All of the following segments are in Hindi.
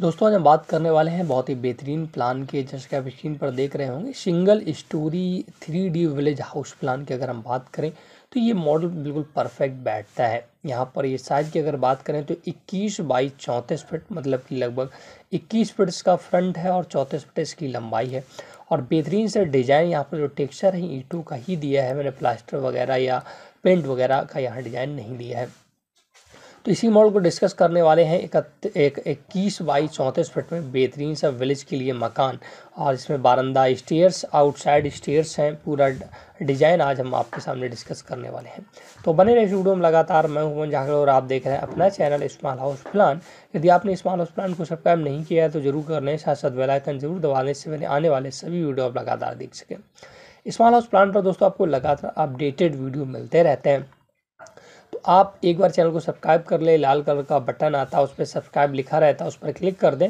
दोस्तों आज हम बात करने वाले हैं बहुत ही बेहतरीन प्लान के जैसे कि आप स्क्रीन पर देख रहे होंगे single storey three D village house plan की अगर हम बात करें तो ये मॉडल बिल्कुल परफेक्ट बैठता है यहाँ पर ये साइज़ की अगर बात करें तो 21 बाई चौंतीस फिट मतलब कि लगभग 21 फिट इसका फ्रंट है और चौंतीस फिट इसकी लंबाई है और बेहतरीन से डिज़ाइन यहाँ पर जो टेक्सचर है ईटू e का ही दिया है मैंने प्लास्टर वगैरह या पेंट वगैरह का यहाँ डिज़ाइन नहीं दिया है तो इसी मॉडल को डिस्कस करने वाले हैं एक इक्कीस बाई चौंतीस फिट में बेहतरीन सा विलेज के लिए मकान और इसमें बारंदा स्टेयर्स आउटसाइड स्टेयर्स हैं पूरा डिजाइन आज हम आपके सामने डिस्कस करने वाले हैं तो बने रहे वीडियो में लगातार मैं हूं जाखिर और आप देख रहे हैं अपना चैनल स्मॉल हाउस प्लान यदि आपने स्मॉल हाउस प्लान को सब्सक्राइब नहीं किया है तो जरूर कर लें साथ साथ बेलाइकन जरूर दबा लें इससे मैंने आने वाले सभी वीडियो आप लगातार देख सकें स्मॉल हाउस प्लान पर दोस्तों आपको लगातार अपडेटेड वीडियो मिलते रहते हैं आप एक बार चैनल को सब्सक्राइब कर ले लाल कलर का बटन आता है उस पर सब्सक्राइब लिखा रहता है उस पर क्लिक कर दें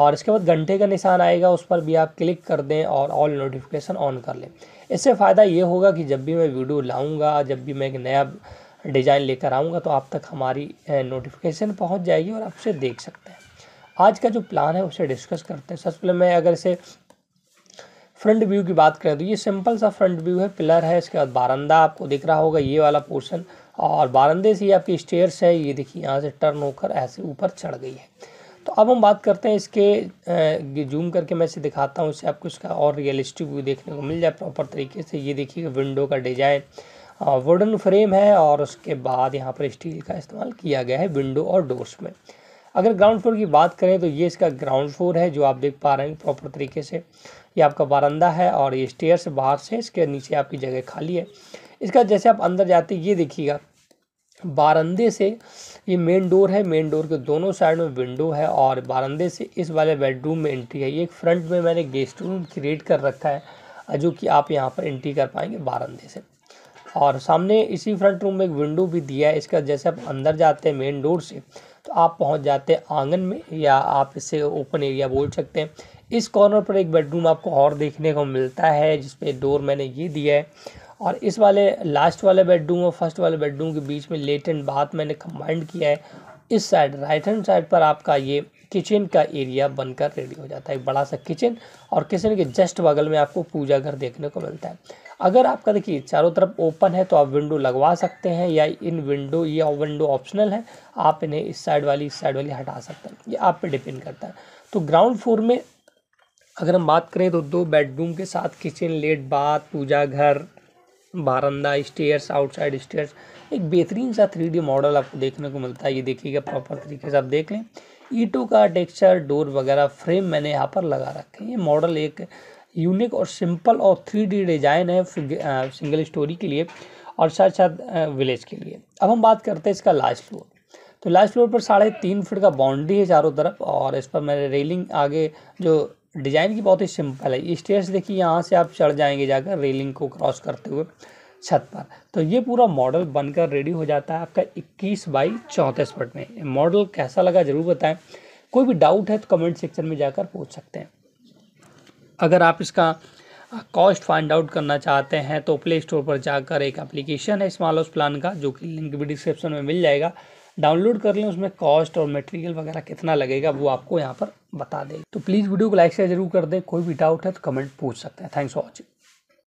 और इसके बाद घंटे का निशान आएगा उस पर भी आप क्लिक कर दें और ऑल नोटिफिकेशन ऑन कर लें इससे फ़ायदा ये होगा कि जब भी मैं वीडियो लाऊँगा जब भी मैं एक नया डिज़ाइन लेकर आऊँगा तो आप तक हमारी नोटिफिकेशन पहुँच जाएगी और आप उसे देख सकते हैं आज का जो प्लान है उसे डिस्कस करते हैं सबसे पहले मैं अगर इसे फ्रंट व्यू की बात करें तो ये सिंपल सा फ्रंट व्यू है पिलर है इसके बाद बारंदा आपको दिख रहा होगा ये वाला पोर्शन और बारंदे से आपकी स्टेयर्स है ये देखिए यहाँ से टर्न होकर ऐसे ऊपर चढ़ गई है तो अब हम बात करते हैं इसके जूम करके मैं इसे दिखाता हूँ इससे आपको इसका और रियलिस्टिक व्यू देखने को मिल जाए प्रॉपर तरीके से ये देखिए विंडो का डिज़ाइन वुडन फ्रेम है और उसके बाद यहाँ पर स्टील का इस्तेमाल किया गया है विंडो और डोर्स में अगर ग्राउंड फ्लोर की बात करें तो ये इसका ग्राउंड फ्लोर है जो आप देख पा रहे हैं प्रॉपर तरीके से ये आपका बारंदा है और ये स्टेयर से बाहर से इसके नीचे आपकी जगह खाली है इसका जैसे आप अंदर जाते ये देखिएगा बारंदे से ये मेन डोर है मेन डोर के दोनों साइड में विंडो है और बारंदे से इस वाले बेडरूम में एंट्री है ये एक फ्रंट में मैंने गेस्ट रूम क्रिएट कर रखा है जो कि आप यहाँ पर एंट्री कर पाएंगे बारंदे से और सामने इसी फ्रंट रूम में एक विंडो भी दिया है इसका जैसे आप अंदर जाते हैं मेन डोर से तो आप पहुँच जाते हैं आंगन में या आप इससे ओपन एरिया बोल सकते हैं इस कॉर्नर पर एक बेडरूम आपको और देखने को मिलता है जिसमें डोर मैंने ये दिया है और इस वाले लास्ट वाले बेडरूम और फर्स्ट वाले बेडरूम के बीच में लेटेंट बाथ मैंने कम्बाइंड किया है इस साइड राइट हैंड साइड पर आपका ये किचन का एरिया बनकर रेडी हो जाता है एक बड़ा सा किचन और किचन के जस्ट बगल में आपको पूजा घर देखने को मिलता है अगर आपका देखिए चारों तरफ ओपन है तो आप विंडो लगवा सकते हैं या इन विंडो ये विंडो ऑप्शनल है आप इन्हें इस साइड वाली इस साइड वाली हटा सकते हैं ये आप पे डिपेंड करता है तो ग्राउंड फ्लोर में अगर हम बात करें तो दो बेडरूम के साथ किचन लेट बाथ पूजा घर बारंदा स्टेयर्स आउटसाइड स्टेयर्स एक बेहतरीन सा थ्री मॉडल आपको देखने को मिलता है ये देखिएगा प्रॉपर तरीके से आप देख लें ईटों का टेक्सचर डोर वगैरह फ्रेम मैंने यहाँ पर लगा रखे हैं ये मॉडल एक यूनिक और सिंपल और थ्री डिज़ाइन है सिंगल स्टोरी के लिए और साथ साथ विलेज के लिए अब हम बात करते हैं इसका लास्ट फ्लोर तो लास्ट फ्लोर पर साढ़े तीन फिट का बाउंड्री है चारों तरफ और इस पर मैंने रेलिंग आगे जो डिज़ाइन की बहुत ही सिंपल है स्टेयर्स देखिए यहाँ से आप चढ़ जाएंगे जाकर रेलिंग को क्रॉस करते हुए छत पर तो ये पूरा मॉडल बनकर रेडी हो जाता है आपका 21 बाई चौंतीस फुट में मॉडल कैसा लगा ज़रूर बताएं कोई भी डाउट है तो कमेंट सेक्शन में जाकर पूछ सकते हैं अगर आप इसका कॉस्ट फाइंड आउट करना चाहते हैं तो प्ले स्टोर पर जाकर एक एप्लीकेशन है स्मॉल हाउस प्लान का जो कि लिंक भी डिस्क्रिप्शन में मिल जाएगा डाउनलोड कर लें उसमें कॉस्ट और मटेरियल वगैरह कितना लगेगा वो आपको यहाँ पर बता दें तो प्लीज़ वीडियो को लाइक शेयर जरूर कर दें कोई भी डाउट है तो कमेंट पूछ सकते हैं थैंक्स फॉर वॉचिंग